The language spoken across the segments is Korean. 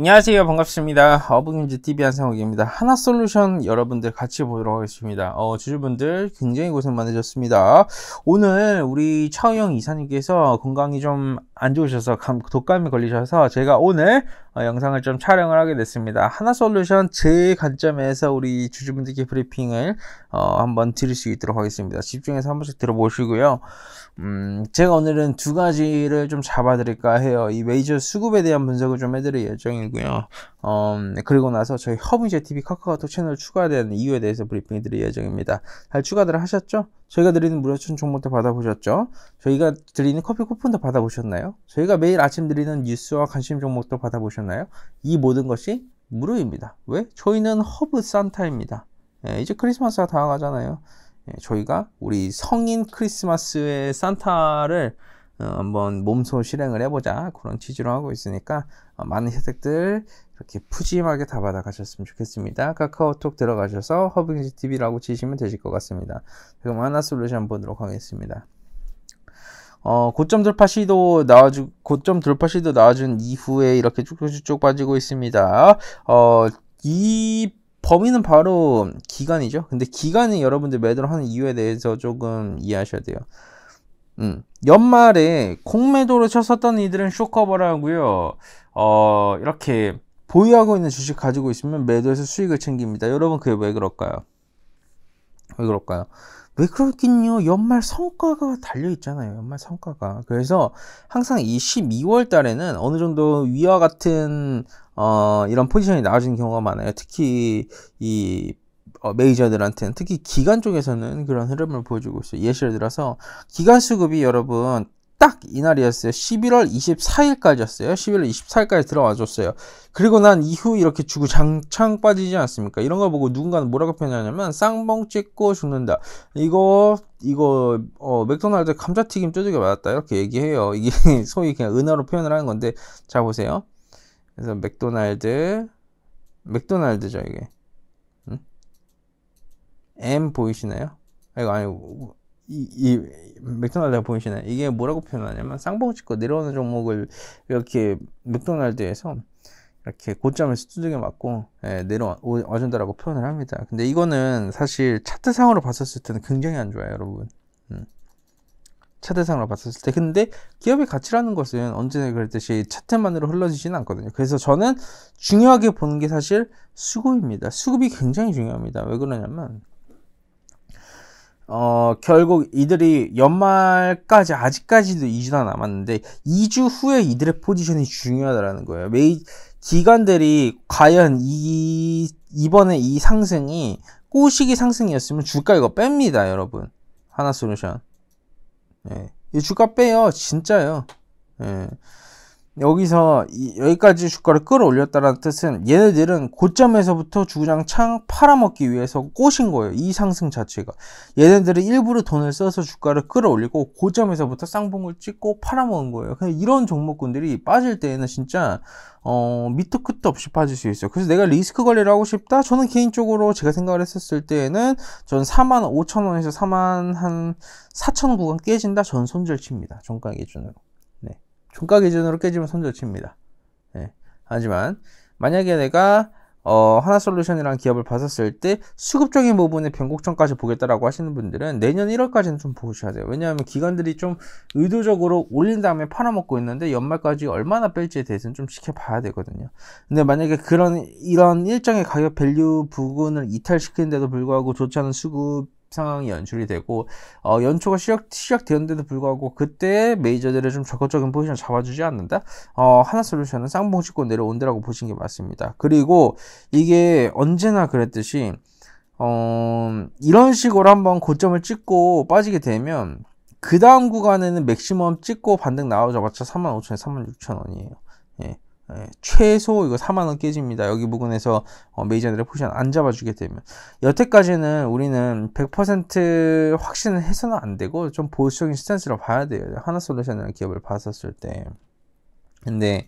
안녕하세요 반갑습니다 어부김지TV 한상욱입니다 하나솔루션 여러분들 같이 보도록 하겠습니다 어, 주주분들 굉장히 고생 많으셨습니다 오늘 우리 차우영 이사님께서 건강이 좀안 좋으셔서 감, 독감이 걸리셔서 제가 오늘 어, 영상을 좀 촬영을 하게 됐습니다. 하나솔루션 제 관점에서 우리 주주분들께 브리핑을 어, 한번 드릴 수 있도록 하겠습니다. 집중해서 한 번씩 들어보시고요. 음, 제가 오늘은 두 가지를 좀 잡아드릴까 해요. 이 메이저 수급에 대한 분석을 좀 해드릴 예정이고요. 어, 음, 그리고 나서 저희 허브이제 TV 카카오톡 채널 추가된 이유에 대해서 브리핑해 드릴 예정입니다. 잘 추가들 하셨죠? 저희가 드리는 무료추천 종목도 받아보셨죠? 저희가 드리는 커피 쿠폰도 받아보셨나요? 보나요 저희가 매일 아침 드리는 뉴스와 관심 종목도 받아보셨나요? 이 모든 것이 무료입니다. 왜? 저희는 허브 산타입니다. 예, 이제 크리스마스가 다가가잖아요. 예, 저희가 우리 성인 크리스마스의 산타를 어, 한번 몸소 실행을 해보자 그런 취지로 하고 있으니까 어, 많은 혜택들 이렇게 푸짐하게 다 받아가셨으면 좋겠습니다. 카카오톡 들어가셔서 허브경제TV라고 치시면 되실 것 같습니다. 그럼 하나솔루션 보도록 하겠습니다. 어, 고점 돌파 시도 나와주, 고점 돌파 시도 나와준 이후에 이렇게 쭉쭉쭉 빠지고 있습니다. 어, 이 범위는 바로 기간이죠. 근데 기간이 여러분들 매도를 하는 이유에 대해서 조금 이해하셔야 돼요. 음, 연말에 공매도로 쳤었던 이들은 쇼커버라고요 어, 이렇게 보유하고 있는 주식 가지고 있으면 매도에서 수익을 챙깁니다. 여러분 그게 왜 그럴까요? 왜 그럴까요? 왜 그렇긴요? 연말 성과가 달려있잖아요. 연말 성과가. 그래서 항상 이 12월 달에는 어느 정도 위와 같은, 어, 이런 포지션이 나와지는 경우가 많아요. 특히 이 어, 메이저들한테는 특히 기간 쪽에서는 그런 흐름을 보여주고 있어요. 예시를 들어서 기간 수급이 여러분 딱 이날이었어요. 11월 24일까지였어요. 11월 24일까지 들어와 줬어요. 그리고 난 이후 이렇게 주구장창 빠지지 않습니까? 이런 걸 보고 누군가는 뭐라고 표현하냐면 쌍봉 찍고 죽는다. 이거 이거 어, 맥도날드 감자튀김 쪼지게 맞았다 이렇게 얘기해요. 이게 소위 그냥 은어로 표현을 하는 건데 자 보세요. 그래서 맥도날드 맥도날드죠 이게. 음? M 보이시나요? 이거 아니고 이, 이 맥도날드가 보이시나요? 이게 뭐라고 표현하냐면 쌍봉 찍고 내려오는 종목을 이렇게 맥도날드에서 이렇게 고점에서 두들겨 맞고 예, 내려와준다라고 표현을 합니다. 근데 이거는 사실 차트상으로 봤었을 때는 굉장히 안 좋아요, 여러분. 음. 차트상으로 봤었을 때 근데 기업의 가치라는 것은 언제나 그랬듯이 차트만으로 흘러지지는 않거든요 그래서 저는 중요하게 보는 게 사실 수급입니다 수급이 굉장히 중요합니다 왜 그러냐면 어, 결국 이들이 연말까지 아직까지도 2주나 남았는데 2주 후에 이들의 포지션이 중요하다라는 거예요. 메이 기관들이 과연 이 이번에 이 상승이 꼬시기 상승이었으면 주가 이거 뺍니다, 여러분. 하나 솔루션. 예. 이 주가 빼요. 진짜요. 예. 여기서 이, 여기까지 주가를 끌어올렸다는 뜻은 얘네들은 고점에서부터 주장 창 팔아먹기 위해서 꼬신 거예요. 이 상승 자체가. 얘네들은 일부러 돈을 써서 주가를 끌어올리고 고점에서부터 쌍봉을 찍고 팔아먹은 거예요. 그냥 이런 종목군들이 빠질 때에는 진짜 어, 밑도 끝도 없이 빠질 수 있어요. 그래서 내가 리스크 관리를 하고 싶다? 저는 개인적으로 제가 생각을 했었을 때에는 전 4만 5천 원에서 4만 한 4천 구간 깨진다? 전 손절 칩니다. 종가 기준으로. 종가 기준으로 깨지면 손절칩니다 네. 예. 하지만 만약에 내가 어, 하나솔루션이라는 기업을 봤었을 때 수급적인 부분의 변곡점까지 보겠다라고 하시는 분들은 내년 1월까지는 좀 보셔야 돼요. 왜냐하면 기관들이 좀 의도적으로 올린 다음에 팔아먹고 있는데 연말까지 얼마나 뺄지에 대해서는 좀 지켜봐야 되거든요. 근데 만약에 그런 이런 일정의 가격 밸류 부분을 이탈시키는데도 불구하고 좋지 않은 수급 상황이 연출이 되고 어, 연초가 시작 시작되었는데도 불구하고 그때 메이저들의 좀 적극적인 포지션 잡아주지 않는다. 어, 하나솔루션은 쌍봉 찍고 내려온다라고 보시는 게 맞습니다. 그리고 이게 언제나 그랬듯이 어, 이런 식으로 한번 고점을 찍고 빠지게 되면 그 다음 구간에는 맥시멈 찍고 반등 나오자마자 35,000원, 36,000원이에요. 예. 예, 최소 이거 4만원 깨집니다. 여기 부분에서 메이저들의 어, 포션안 잡아주게 되면. 여태까지는 우리는 100% 확신을 해서는 안 되고 좀 보수적인 스탠스로 봐야 돼요. 하나솔루션이라는 기업을 봤었을 때. 근데,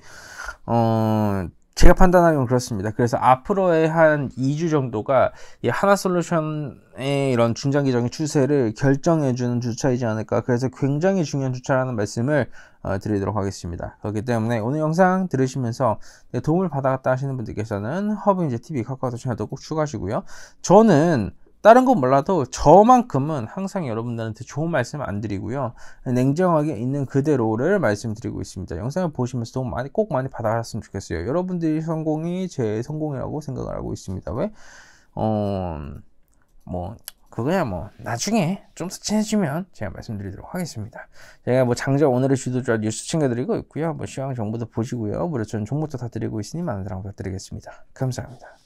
어, 제가 판단하기는 그렇습니다. 그래서 앞으로의 한 2주 정도가 하나 솔루션의 이런 중장기적인 추세를 결정해주는 주차이지 않을까. 그래서 굉장히 중요한 주차라는 말씀을 어, 드리도록 하겠습니다. 그렇기 때문에 오늘 영상 들으시면서 도움을 받았다 하시는 분들께서는 허브 인제 TV 카카오톡 채널도 꼭 추가하시고요. 저는 다른 건 몰라도 저만큼은 항상 여러분들한테 좋은 말씀 안 드리고요. 냉정하게 있는 그대로를 말씀드리고 있습니다. 영상을 보시면서 도움 많이 꼭 많이 받아갔으면 좋겠어요. 여러분들이 성공이 제 성공이라고 생각을 하고 있습니다. 왜? 어, 뭐, 그거야 뭐 나중에 좀 더 친해지면 제가 말씀드리도록 하겠습니다. 제가 뭐 장자 오늘의 주도자 뉴스 챙겨드리고 있고요. 뭐 시황 정보도 보시고요. 무료 전 정보도 다 드리고 있으니 많은 사랑 부탁드리겠습니다. 감사합니다.